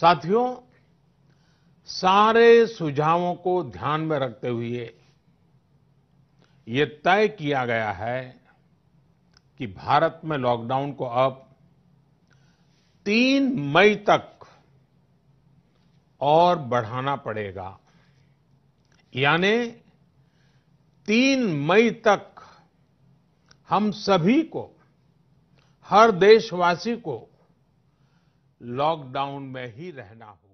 साथियो सारे सुझावों को ध्यान में रखते हुए ये तय किया गया है कि भारत में लॉकडाउन को अब तीन मई तक और बढ़ाना पड़ेगा यानी तीन मई तक हम सभी को हर देशवासी को लॉकडाउन में ही रहना होगा